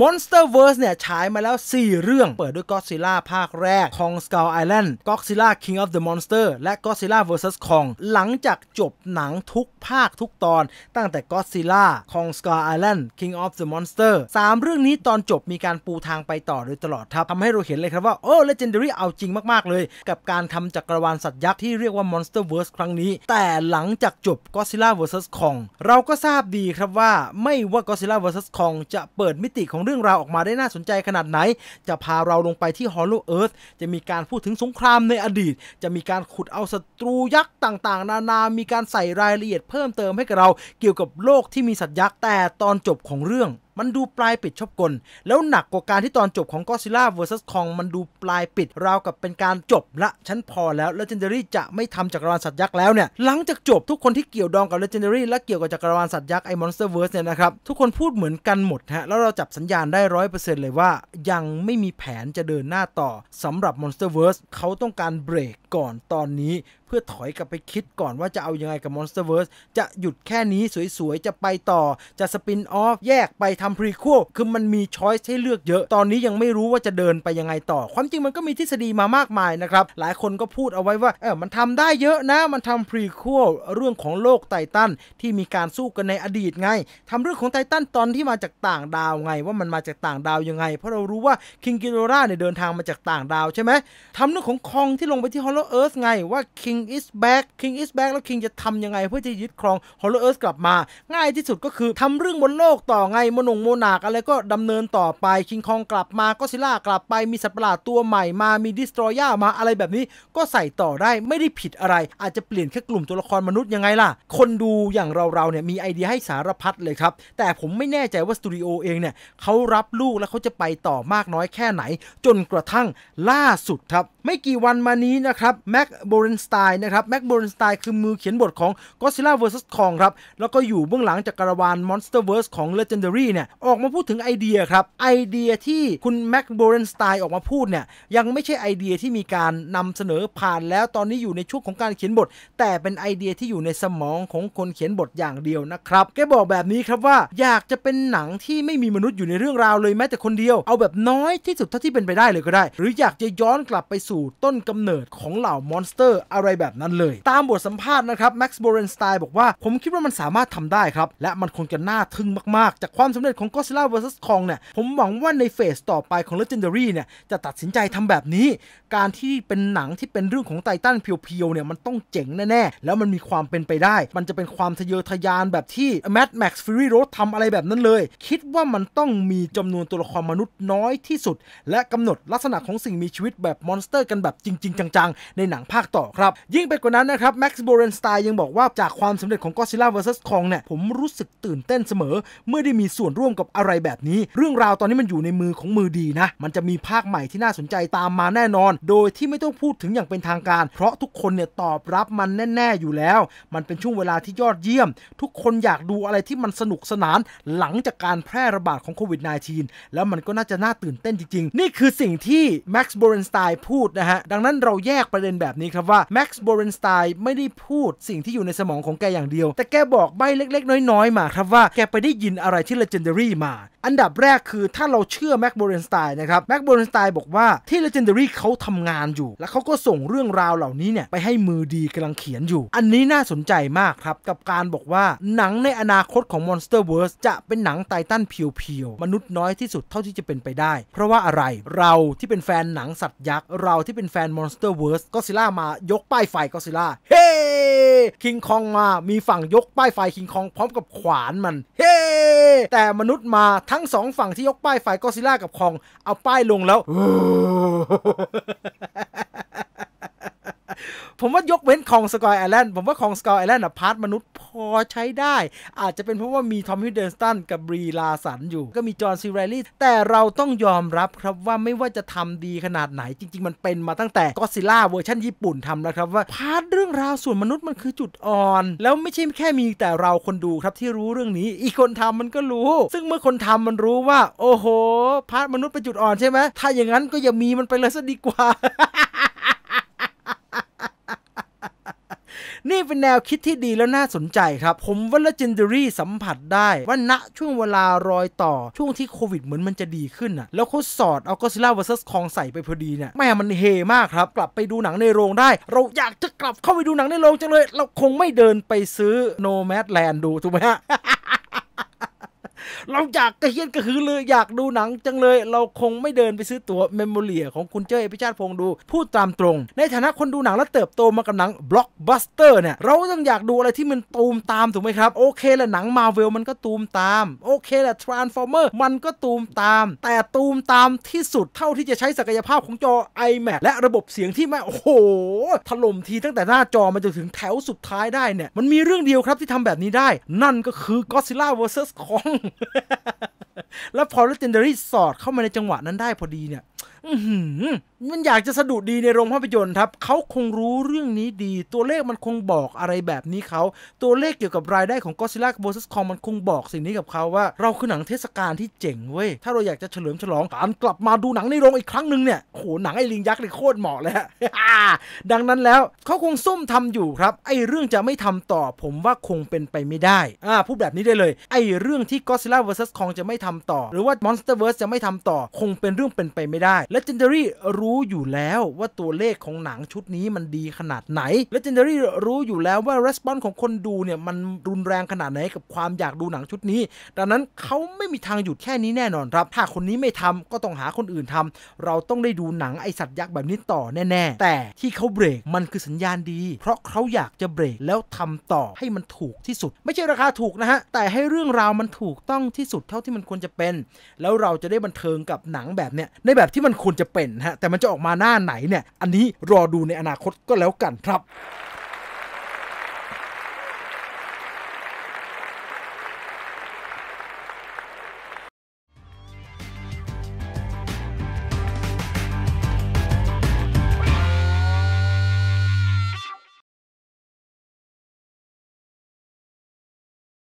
Monsterverse เนี่ยฉายมาแล้ว 4 เรื่องเปิดด้วย Godzilla ภาคแรก Kong Skull Island Godzilla King of the Monster และ Godzilla vs Kong หลังจากจบหนังทุกภาคทุกตอน ตั้งแต่ Godzilla Kong Skull Island King of the Monster 3 เรื่องนี้ตอนจบมีการปูทางไปต่อโดยตลอดทับทำให้เราเห็นเลยครับว่าโอ้ Legendary เอาจริงมาก ๆ เลย กับการทำจักรวาลสัตว์ยักษ์ ที่เรียกว่า Monsterverse ครั้งนี้ แต่หลังจากจบ Godzilla vs Kong เราก็ทราบดีครับว่า ไม่ว่า Godzilla vs Kong จะเปิดมิติของเรื่องราวออกมาได้น่าสนใจขนาดไหน จะพาเราลงไปที่ Hollow Earth จะมีการพูดถึงสงครามในอดีต จะมีการขุดเอาศัตรูยักษ์ต่างๆ นานามีการใส่รายละเอียดเพิ่มเติมให้กับเราเกี่ยวกับโลกที่มีสัตว์ยักษ์แต่ตอนจบของเรื่องมันดูปลายปิดชอบกล แล้วหนักกว่าการที่ตอนจบของก็ซิล่าเวอร์ซัสคองมันดูปลายปิด ราวกับเป็นการจบละ ฉันพอแล้วเลเจนดารี่จะไม่ทำจักรวาลสัตว์ยักษ์แล้วเนี่ย หลังจากจบทุกคนที่เกี่ยวดองกับเลเจนดารี่และเกี่ยวกับจักรวาลสัตว์ยักษ์ ไอ้มอนสเตอร์เวิร์สเนี่ยนะครับ ทุกคนพูดเหมือนกันหมดฮะแล้วเราจับสัญญาณได้ร้อยเปอร์เซ็นต์เลยว่า ยังไม่มีแผนจะเดินหน้าต่อสำหรับมอนสเตอร์เวิร์สเขาต้องการเบรกก่อนตอนนี้เพื่อถอยกลับไปคิดก่อน ว่าจะเอายังไงกับ Monsterverse จะหยุดแค่นี้สวยๆ จะไปต่อจะสปินออฟแยกไปทำพรีควลคือมันมีช้อยส์ให้เลือกเยอะตอนนี้ยังไม่รู้ว่าจะเดินไปยังไงต่อ ความจริงมันก็มีทฤษฎีมามากมายนะครับ หลายคนก็พูดเอาไว้ว่าเออมันทำได้เยอะนะ มันทำพรีควลเรื่องของโลกไททัน ที่มีการสู้กันในอดีตไงทำเรื่องของไททันตอนที่มาจากต่างดาวไงว่ามันมาจากต่างดาวยังไง เพราะเรารู้ว่าคิงกิโรราเนี่ยเดินทางมาจากต่างดาวใช่ไหมทำเรื่องของคองที่ลงไปที่ฮอลโลเอิร์ h ไงว่า King is back King is back แล้ว King จะทำยังไงเพื่อจะยึดครอง Hollow Earth กลับมา ง่ายที่สุดก็คือทำเรื่องบนโลกต่อไง มนงโมนาค อะไรก็ดำเนินต่อไปคิงคองกลับมาก็ซิล่า กลับไป มีสัตว์ประหลาดตัวใหม่มามีดิส t ร o ย่ามาอะไรแบบนี้ก็ใส่ต่อได้ไม่ได้ผิดอะไรอาจจะเปลี่ยนแค่กลุ่มตัวละครมนุษย์ยังไงล่ะ คนดูอย่างเราเราเนี่ยมีไอเดียให้สารพัดเลยครับแต่ผมไม่แน่ใจว่าสตูดิโอเองเนี่ยเขารับลูกแล้วเขาจะไปต่อมากน้อยแค่ไหน จนกระทั่งล่าสุดครับไม่กี่วันมานี้นะครับแม็กโบรนสไตน์นะครับ แม็กโบรนสไตน์คือมือเขียนบทของ Godzilla vs k o n สครับแล้วก็อยู่เบื้องหลังจากกาลวาน Monsterverse ของ Legendary เนี่ยออกมาพูดถึงไอเดียครับไอเดียที่คุณแม็กโบรนสไตน์ออกมาพูดเนี่ยยังไม่ใช่ไอเดียที่มีการนำเสนอผ่านแล้วตอนนี้อยู่ในช่วงของการเขียนบท แต่เป็นไอเดียที่อยู่ในสมองของคนเขียนบทอย่างเดียวนะครับแกบอกแบบนี้ครับว่า อยากจะเป็นหนังที่ไม่มีมนุษย์อยู่ในเรื่องราวเลยแม้แต่คนเดียว เอาแบบน้อยที่สุดเท่าที่เป็นไปได้เลยก็ได้ หรืออยากจะย้อนกลับไปสูู่่ต้นกำเนิดของเหล่ามอนสเตอร์อะไรแบบนั้นเลย ตามบทสัมภาษณ์นะครับแม็กซ์บเรนสไตน์บอกว่า ผมคิดว่ามันสามารถทำได้ครับ และมันคงจะน่าทึ่งมากๆ จากความสำเร็จของล่าเวอร์ vs สคองเนี่ย ผมหวังว่าในเฟสต่อไปของเ e นเดอรี่เนี่ย จะตัดสินใจทำแบบนี้ การที่เป็นหนังที่เป็นเรื่องของไททันเพียวๆเนี่ย มันต้องเจ๋งแน่ๆ แล้วมันมีความเป็นไปได้ มันจะเป็นความทะเยอทะยานแบบที่แมดแม็กซ์ฟิรีโรสทำอะไรแบบนั้นเลย คิดว่ามันต้องมีจำนวนตัวละครมนุษย์น้อยที่สุด และกำหนดลักษณะของสิ่งมีชีวิตแบบมอนสเตอร์กันแบบจริง ๆ จัง ๆ ในหนังภาคต่อครับ ยิ่งไปกว่านั้นนะครับแม็กซ์โบเรนสไตน์ยังบอกว่าจากความสำเร็จของก็ล่าเวอร์ vs สคองเนี่ยผมรู้สึกตื่นเต้นเสมอ เมื่อได้มีส่วนร่วมกับอะไรแบบนี้ เรื่องราวตอนนี้มันอยู่ในมือของมือดีนะ มันจะมีภาคใหม่ที่น่าสนใจตามมาแน่นอน โดยที่ไม่ต้องพูดถึงอย่างเป็นทางการ เพราะทุกคนเนี่ยตอบรับมันแน่ๆอยู่แล้ว มันเป็นช่วงเวลาที่ยอดเยี่ยมทุกคนอยากดูอะไรที่มันสนุกสนานหลังจากการแพร่ระบาดของโควิด -19 แล้วมันก็น่าจะน่าตื่นเต้นจริงๆนี่คือสิ่งที่แม็กซ์โบเรนสไตน์พูดนะฮะดังนั้นเราแยกประเด็นแบบนี้ครับว่าแม็กซ์โบเรนสไตน์ไม่ได้พูดสิ่งที่อยู่ในสมองของแกอย่างเดียวแต่แกบอกใบเล็กๆ น้อย ๆ มาครับว่าแกไปได้ยินอะไรที่เลเจนดารี่มาอันดับแรกคือถ้าเราเชื่อแม็กโบรนสไตน์นะครับแม็กโบรนสไตน์บอกว่าที่เ e g e ด d รี่เขาทำงานอยู่ แล้วเขาก็ส่งเรื่องราวเหล่านี้เนี่ย ไปให้มือดีกำลังเขียนอยู่ อันนี้น่าสนใจมากครับ กับการบอกว่าหนังในอนาคตของ Monsterverse จะเป็นหนังไททันเพียวๆ มนุษย์น้อยที่สุดเท่าที่จะเป็นไปได้ เพราะว่าอะไรเราที่เป็นแฟนหนังสัตว์ยักษ์เราที่เป็นแฟน Monsterverse ก็ซิล่ามายกป้ายไฟก็ซิล่าเฮ้คิงคองมามีฝั่งยกป้ายไฟคิงคองพร้อมกับขวานมัน เฮ้ แต่มนุษย์มาทั้งสองฝั่งที่ยกป้ายไฟก็ซิล่ากับคองเอาป้ายลงแล้วผมว่ายกเว้นคองสกอยแอแลนด์ผมว่าคองสกอยแอแลนด์อะพาร์ทมนุษย์พอใช้ได้ อาจจะเป็นเพราะว่ามีทอมฮิเดนสตันกับบรีลาสันอยู่ ก็มีจอห์นซีไรลี่แต่เราต้องยอมรับครับว่าไม่ว่าจะทำดีขนาดไหนจริง ๆ มันเป็นมาตั้งแต่ก็ซิล่าเวอร์ชันญี่ปุ่นทำแล้วครับว่าพาร์ทเรื่องราวส่วนมนุษย์มันคือจุดอ่อน แล้วไม่ใช่แค่มีแต่เราคนดูครับที่รู้เรื่องนี้ อีกคนทำมันก็รู้ ซึ่งเมื่อคนทำมันรู้ว่า โอ้โหพาร์ทมนุษย์เป็นจุดอ่อนใช่ไหมถ้าอย่างนั้นก็อย่ามีมันไปเลยซะดีกว่านี่เป็นแนวคิดที่ดีแล้วน่าสนใจครับ ผมว่าลจินด d รี่สัมผัสได้ว่าณช่วงเวลารอยต่อ ช่วงที่โควิดเหมือนมันจะดีขึ้นอ่ะแล้วเขาสอดเอาก็ซิล่าเวอร์ซัสคองใส่ไปพอดีเนี่ยแม่มันเฮมากครับ กลับไปดูหนังในโรงได้ เราอยากจะกลับเข้าไปดูหนังในโรงจังเลย เราคงไม่เดินไปซื้อนแม a แลนด์ดู ถูกไหมฮะเราอยากกระเฮียนกระหือเลยอยากดูหนังจังเลยเราคงไม่เดินไปซื้อตั๋วเมมโมเรียของคุณเจ้ยพิชาติ พง์ดู พูดตามตรง ในฐานะคนดูหนังและเติบโตมากับหนังบล็อกบัสเตอร์เนี่ย เราต้องอยากดูอะไรที่มันตูมตาม ถูกไหมครับ โอเคแหละหนังมาเวลมันก็ตูมตาม โอเคแหละทรานส์ฟอร์เมอร์มันก็ตูมตาม แต่ตูมตามที่สุดเท่าที่จะใช้ศักยภาพของจอ iMac และระบบเสียงที่แม่โอ้โหถล่มทีตั้งแต่หน้าจอมาจนถึงแถวสุดท้ายได้เนี่ยมันมีเรื่องเดียวครับที่ทำแบบนี้ได้ นั่นก็คือ Godzilla vs Kong แล้วพอเลเจนดารี่สอดเข้ามาในจังหวะนั้นได้พอดีเนี่ยมันอยากจะสะดุดดีในโรงภาพยนตร์ครับ เขาคงรู้เรื่องนี้ดี ตัวเลขมันคงบอกอะไรแบบนี้เขา ตัวเลขเกี่ยวกับรายได้ของก็ซิล่าโบสสคองมันคงบอกสิ่งนี้กับเขาว่าเราคือหนังเทศกาลที่เจ๋งเว้ย ถ้าเราอยากจะเฉลิมฉลองการกลับมาดูหนังในโรงอีกครั้งหนึ่งเนี่ยโหหนังไอ้ลิงยักษ์เลยโคตรเหมาะเลยดังนั้นแล้วเขาคงซุ่มทำอยู่ครับ ไอ้เรื่องจะไม่ทำต่อผมว่าคงเป็นไปไม่ได้อ่าพูดแบบนี้ได้เลย ไอ้เรื่องที่ก็ซิล่าโบสคองจะไม่ทำต่อหรือว่ามอนสเตอร์เวิร์สจะไม่ทำต่อ คงเป็นเรื่องเป็นไปไม่ได้ได้และ g e n d a r y รู้อยู่แล้วว่าตัวเลขของหนังชุดนี้มันดีขนาดไหนและ g e n d a r y รู้อยู่แล้วว่า response ของคนดูเนี่ยมันรุนแรงขนาดไหนกับความอยากดูหนังชุดนี้ดังนั้นเขาไม่มีทางหยุดแค่นี้แน่นอนครับ ถ้าคนนี้ไม่ทำก็ต้องหาคนอื่นทำ เราต้องได้ดูหนังไอสัตว์ยักษ์แบบนี้ต่อแน่ ๆ แต่ที่เขาเบรกมันคือสัญญาณดี เพราะเขาอยากจะเบรกแล้วทำต่อให้มันถูกที่สุด ไม่ใช่ราคาถูกนะฮะแต่ให้เรื่องราวมันถูกต้องที่สุดเท่าที่มันควรจะเป็น แล้วเราจะได้บันเทิงกับหนังแบบเนี้ยในแบบที่มันควรจะเป็นฮะ แต่มันจะออกมาหน้าไหนเนี่ย อันนี้รอดูในอนาคตก็แล้วกันครับ